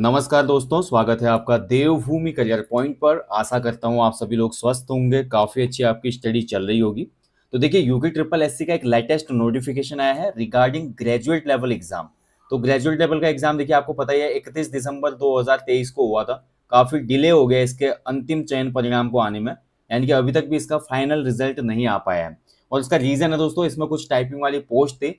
नमस्कार दोस्तों स्वागत है आपका देवभूमि करियर पॉइंट पर आशा करता हूँ आप सभी लोग स्वस्थ होंगे काफ़ी अच्छी आपकी स्टडी चल रही होगी तो देखिए यूके ट्रिपल एस का एक लेटेस्ट नोटिफिकेशन आया है रिगार्डिंग ग्रेजुएट लेवल एग्जाम तो ग्रेजुएट लेवल का एग्जाम देखिए आपको पता ही है इकतीस दिसंबर दो को हुआ था काफ़ी डिले हो गया इसके अंतिम चयन परिणाम को आने में यानी कि अभी तक भी इसका फाइनल रिजल्ट नहीं आ पाया है और इसका रीज़न है दोस्तों इसमें कुछ टाइपिंग वाली पोस्ट थी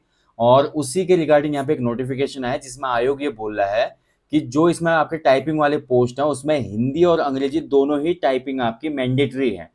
और उसी के रिगार्डिंग यहाँ पे एक नोटिफिकेशन आया जिसमें आयोग ये बोल रहा है कि जो इसमें आपके टाइपिंग वाले पोस्ट हैं उसमें हिंदी और अंग्रेजी दोनों ही टाइपिंग आपकी मैंडेटरी है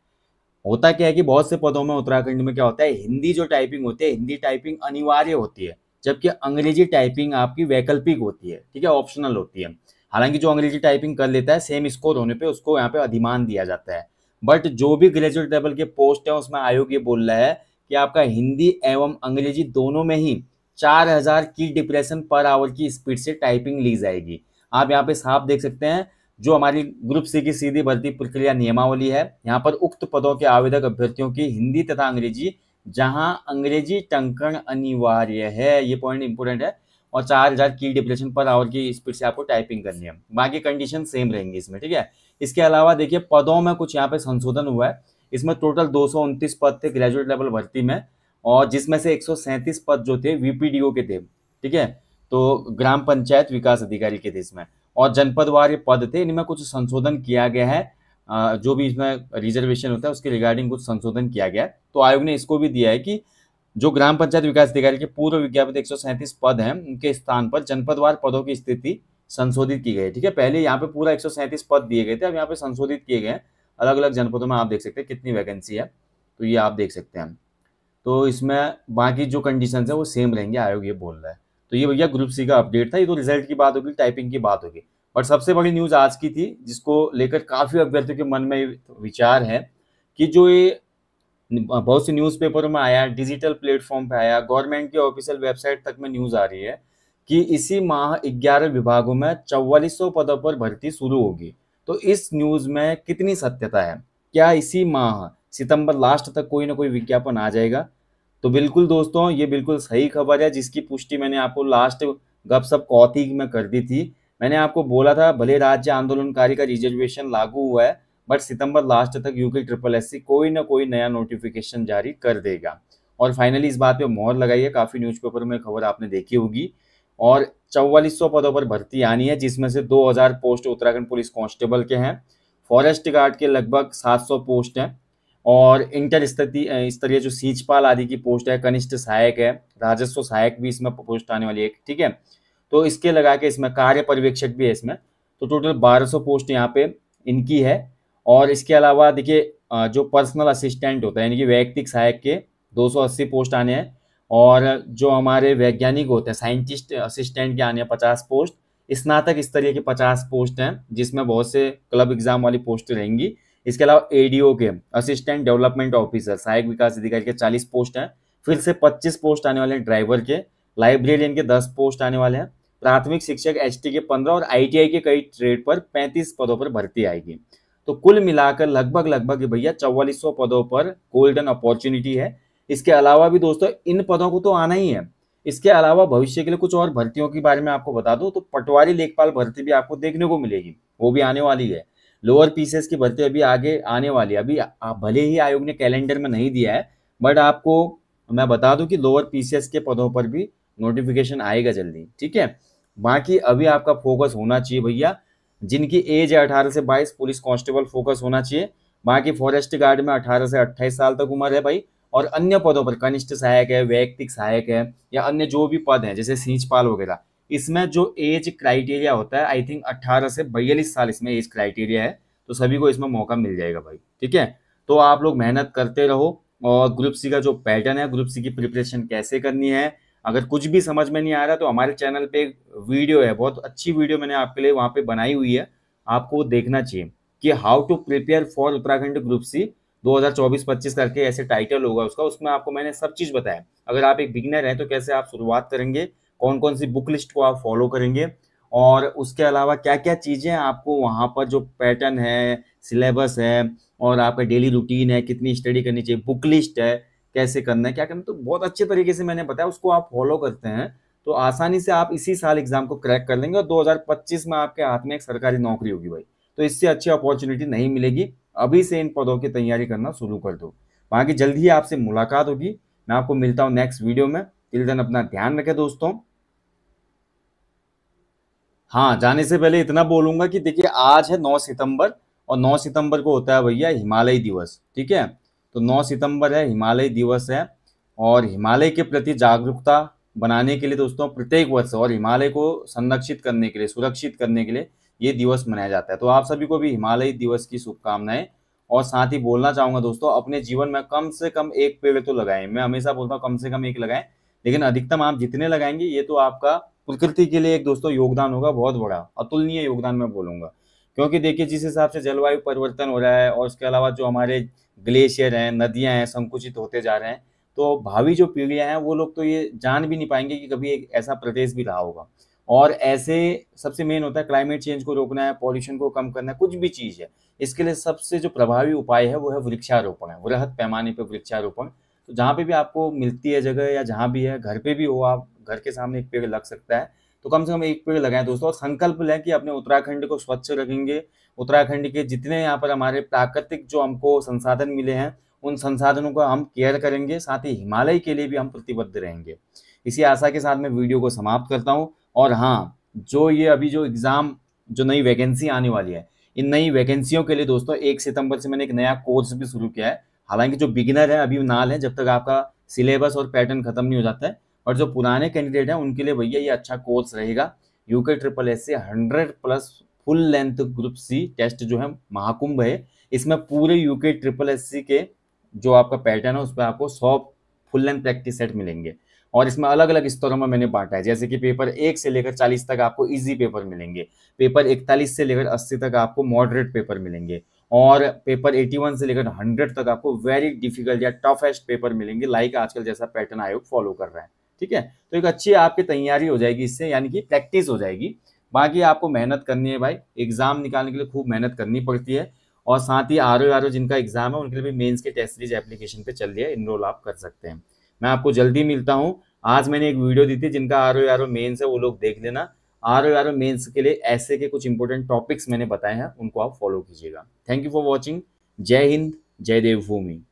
होता क्या है कि बहुत से पदों में उत्तराखंड में क्या होता है हिंदी जो टाइपिंग होती है हिंदी टाइपिंग अनिवार्य होती है जबकि अंग्रेजी टाइपिंग आपकी वैकल्पिक होती है ठीक है ऑप्शनल होती है हालांकि जो अंग्रेजी टाइपिंग कर लेता है सेम स्कोर होने पे उसको यहाँ पे अधिमान दिया जाता है बट जो भी ग्रेजुएट लेवल के पोस्ट है उसमें आयोग ये बोल रहा है कि आपका हिंदी एवं अंग्रेजी दोनों में ही चार हजार की डिप्रेशन पर आवर की स्पीड से टाइपिंग ली जाएगी आप यहाँ पे साफ देख सकते हैं जो हमारी ग्रुप सी की सीधी भर्ती प्रक्रिया नियमावली है यहाँ पर उक्त पदों के आवेदक अभ्यर्थियों की हिंदी तथा अंग्रेजी जहाँ अंग्रेजी टंकण अनिवार्य है ये पॉइंट इंपोर्टेंट है और चार हजार की डिप्रेशन पर आवर की स्पीड से आपको टाइपिंग करनी है बाकी कंडीशन सेम रहेंगी इसमें ठीक है इसके अलावा देखिए पदों में कुछ यहाँ पे संशोधन हुआ है इसमें टोटल दो पद थे ग्रेजुएट लेवल भर्ती में और जिसमें से एक पद जो थे वीपीडीओ के थे ठीक है तो ग्राम पंचायत विकास अधिकारी के थे इसमें और जनपदवार ये पद थे इनमें कुछ संशोधन किया गया है जो भी इसमें रिजर्वेशन होता है उसके रिगार्डिंग कुछ संशोधन किया गया है तो आयोग ने इसको भी दिया है कि जो ग्राम पंचायत विकास अधिकारी के पूर्व विज्ञापित एक पद हैं उनके स्थान पर जनपदवार पदों की स्थिति संशोधित की गई ठीक है पहले यहाँ पे पूरा एक पद दिए गए थे अब यहाँ पे संशोधित किए गए अलग अलग जनपदों में आप देख सकते हैं कितनी वैकेंसी है तो ये आप देख सकते हैं तो इसमें बाकी जो कंडीशन है वो सेम रहेंगे आयोग ये बोल रहा है तो ये भैया ग्रुप सी का अपडेट था ये तो रिजल्ट की बात होगी टाइपिंग की बात होगी और सबसे बड़ी न्यूज़ आज की थी जिसको लेकर काफ़ी अभ्यर्थियों के मन में विचार है कि जो ये बहुत से पेपर में आया डिजिटल प्लेटफॉर्म पे आया गवर्नमेंट की ऑफिशियल वेबसाइट तक में न्यूज़ आ रही है कि इसी माह ग्यारह विभागों में चौवालीस पदों पर भर्ती शुरू होगी तो इस न्यूज़ में कितनी सत्यता है क्या इसी माह सितंबर लास्ट तक कोई ना कोई विज्ञापन आ जाएगा तो बिल्कुल दोस्तों ये बिल्कुल सही खबर है जिसकी पुष्टि मैंने आपको लास्ट गप सब कौतिक में कर दी थी मैंने आपको बोला था भले राज्य आंदोलनकारी का रिजर्वेशन लागू हुआ है बट सितंबर लास्ट तक यूके ट्रिपल एस कोई ना कोई नया नोटिफिकेशन जारी कर देगा और फाइनली इस बात पे मोहर लगाई है काफ़ी न्यूज़पेपर में खबर आपने देखी होगी और चौवालीस पदों पर भर्ती आनी है जिसमें से 2000 पोस्ट उत्तराखंड पुलिस कांस्टेबल के हैं फॉरेस्ट गार्ड के लगभग 700 पोस्ट हैं और इंटर स्तरीय स्तरीय जो सीचपाल आदि की पोस्ट है कनिष्ठ सहायक है राजस्व सहायक भी इसमें पोस्ट आने वाली है ठीक है तो इसके लगा के इसमें कार्य पर्यवेक्षक भी है इसमें तो टोटल 1200 पोस्ट यहाँ पे इनकी है और इसके अलावा देखिए जो पर्सनल असिस्टेंट होता है यानी कि वैयक्तिक सहायक के 280 पोस्ट आने हैं और जो हमारे वैज्ञानिक होते हैं साइंटिस्ट असिस्टेंट के आने हैं पचास पोस्ट स्नातक स्तरीय के पचास पोस्ट हैं जिसमें बहुत से क्लब एग्जाम वाली पोस्ट रहेंगी इसके अलावा एडीओ के असिस्टेंट डेवलपमेंट ऑफिसर सहायक विकास अधिकारी के चालीस पोस्ट हैं फिर से पच्चीस पोस्ट आने वाले हैं ड्राइवर के लाइब्रेरियन के दस पोस्ट आने वाले हैं प्राथमिक शिक्षक एस के पंद्रह और आई के कई ट्रेड पर पैंतीस पदों पर भर्ती आएगी तो कुल मिलाकर लगभग लगभग भैया चौवालीस पदों पर गोल्डन अपॉर्चुनिटी है इसके अलावा भी दोस्तों इन पदों को तो आना ही है इसके अलावा भविष्य के लिए कुछ और भर्तियों के बारे में आपको बता दूं तो पटवारी लेखपाल भर्ती भी आपको देखने को मिलेगी वो भी आने वाली है लोअर पीसेस की भर्ती अभी आगे आने वाली है अभी आप भले ही आयोग ने कैलेंडर में नहीं दिया है बट आपको मैं बता दूं कि लोअर पीसीएस के पदों पर भी नोटिफिकेशन आएगा जल्दी ठीक है बाकी अभी आपका फोकस होना चाहिए भैया जिनकी एज है अठारह से बाईस पुलिस कांस्टेबल फोकस होना चाहिए बाकी फॉरेस्ट गार्ड में अठारह से अट्ठाईस साल तक उम्र है भाई और अन्य पदों पर कनिष्ठ सहायक है वैयक्तिक सहायक है या अन्य जो भी पद हैं जैसे सिंचपाल वगैरह इसमें जो एज क्राइटेरिया होता है आई थिंक 18 से बयालीस साल इसमें एज क्राइटेरिया है तो सभी को इसमें मौका मिल जाएगा भाई ठीक है तो आप लोग मेहनत करते रहो और ग्रुप सी का जो पैटर्न है ग्रुप सी की प्रिपरेशन कैसे करनी है अगर कुछ भी समझ में नहीं आ रहा तो हमारे चैनल पे एक वीडियो है बहुत अच्छी वीडियो मैंने आपके लिए वहाँ पे बनाई हुई है आपको वो देखना चाहिए कि how to prepare for Uttarakhand group C 2024-25 करके ऐसे टाइटल होगा उसका उसमें आपको मैंने सब चीज़ बताया अगर आप एक बिगनर हैं तो कैसे आप शुरुआत करेंगे कौन कौन सी बुक लिस्ट को आप फॉलो करेंगे और उसके अलावा क्या क्या चीज़ें आपको वहाँ पर जो पैटर्न है सिलेबस है और आपका डेली रूटीन है कितनी स्टडी करनी चाहिए बुक लिस्ट है कैसे करना है क्या करना है तो बहुत अच्छे तरीके से मैंने बताया उसको आप फॉलो करते हैं तो आसानी से आप इसी साल एग्जाम को क्रैक कर लेंगे और 2025 में आपके हाथ में एक सरकारी नौकरी होगी भाई तो इससे अच्छी अपॉर्चुनिटी नहीं मिलेगी अभी से इन पदों की तैयारी करना शुरू कर दो बाकी जल्द ही आपसे मुलाकात होगी मैं आपको मिलता हूँ नेक्स्ट वीडियो में तिल दिन अपना ध्यान रखें दोस्तों हाँ जाने से पहले इतना बोलूंगा कि देखिए आज है 9 सितंबर और 9 सितंबर को होता है भैया हिमालय दिवस ठीक है तो 9 सितंबर है हिमालय दिवस है और हिमालय के प्रति जागरूकता बनाने के लिए दोस्तों प्रत्येक वर्ष और हिमालय को संरक्षित करने के लिए सुरक्षित करने के लिए ये दिवस मनाया जाता है तो आप सभी को भी हिमालय दिवस की शुभकामनाएं और साथ ही बोलना चाहूंगा दोस्तों अपने जीवन में कम से कम एक पेड़ तो लगाएं मैं हमेशा बोलता हूँ कम से कम एक लगाएं लेकिन अधिकतम आप जितने लगाएंगे ये तो आपका प्रकृति के लिए एक दोस्तों योगदान होगा बहुत बड़ा अतुलनीय योगदान मैं बोलूंगा क्योंकि देखिए जिस हिसाब से जलवायु परिवर्तन हो रहा है और उसके अलावा जो हमारे ग्लेशियर हैं नदियां हैं संकुचित होते जा रहे हैं तो भावी जो पीढ़ियां हैं वो लोग तो ये जान भी नहीं पाएंगे कि कभी एक ऐसा प्रदेश भी रहा होगा और ऐसे सबसे मेन होता है क्लाइमेट चेंज को रोकना है पॉल्यूशन को कम करना है कुछ भी चीज़ है इसके लिए सबसे जो प्रभावी उपाय है वो है वृक्षारोपण है वृहत पैमाने पर वृक्षारोपण तो जहाँ पे भी आपको मिलती है जगह या जहाँ भी है घर पे भी हो आप घर के सामने एक पेड़ लग सकता है तो कम से कम एक पेड़ लगाएं दोस्तों और संकल्प लें कि अपने उत्तराखंड को स्वच्छ रखेंगे उत्तराखंड के जितने यहाँ पर हमारे प्राकृतिक जो हमको संसाधन मिले हैं उन संसाधनों को हम केयर करेंगे साथ ही हिमालय के लिए भी हम प्रतिबद्ध रहेंगे इसी आशा के साथ मैं वीडियो को समाप्त करता हूँ और हाँ जो ये अभी जो एग्ज़ाम जो नई वैकेंसी आने वाली है इन नई वैकेंसियों के लिए दोस्तों एक सितंबर से मैंने एक नया कोर्स भी शुरू किया है हालांकि जो बिगिनर है अभी नाल है जब तक आपका सिलेबस और पैटर्न खत्म नहीं हो जाता है और जो पुराने कैंडिडेट हैं उनके लिए भैया ये अच्छा कोर्स रहेगा यूके ट्रिपल एस से hundred plus full length group C test जो है महाकुंभ है इसमें पूरे यूके ट्रिपल एस सी के जो आपका पैटर्न है उस पर आपको सौ फुल लेंथ प्रैक्टिस सेट मिलेंगे और इसमें अलग अलग स्तरों में मैंने बांटा है जैसे कि पेपर एक से लेकर चालीस तक आपको इजी पेपर मिलेंगे पेपर इकतालीस से लेकर अस्सी तक आपको मॉडरेट पेपर मिलेंगे और पेपर 81 से लेकर 100 तक आपको वेरी डिफिकल्ट या टफेस्ट पेपर मिलेंगे लाइक आजकल जैसा पैटर्न आयोग फॉलो कर रहे हैं ठीक है तो एक अच्छी आपकी तैयारी हो जाएगी इससे यानी कि प्रैक्टिस हो जाएगी बाकी आपको मेहनत करनी है भाई एग्जाम निकालने के लिए खूब मेहनत करनी पड़ती है और साथ ही आर ओ आर ओ जिनका एग्जाम है उनके लिए भी मेन्स के टेस्ट सीरीज एप्लीकेशन पे चल रही है इनरोल आप कर सकते हैं मैं आपको जल्दी मिलता हूँ आज मैंने एक वीडियो दी थी जिनका R O R O mains है वो लोग देख लेना आर आर मेन्स के लिए ऐसे के कुछ इंपॉर्टेंट टॉपिक्स मैंने बताए हैं उनको आप फॉलो कीजिएगा थैंक यू फॉर वॉचिंग जय हिंद जय देवभूमि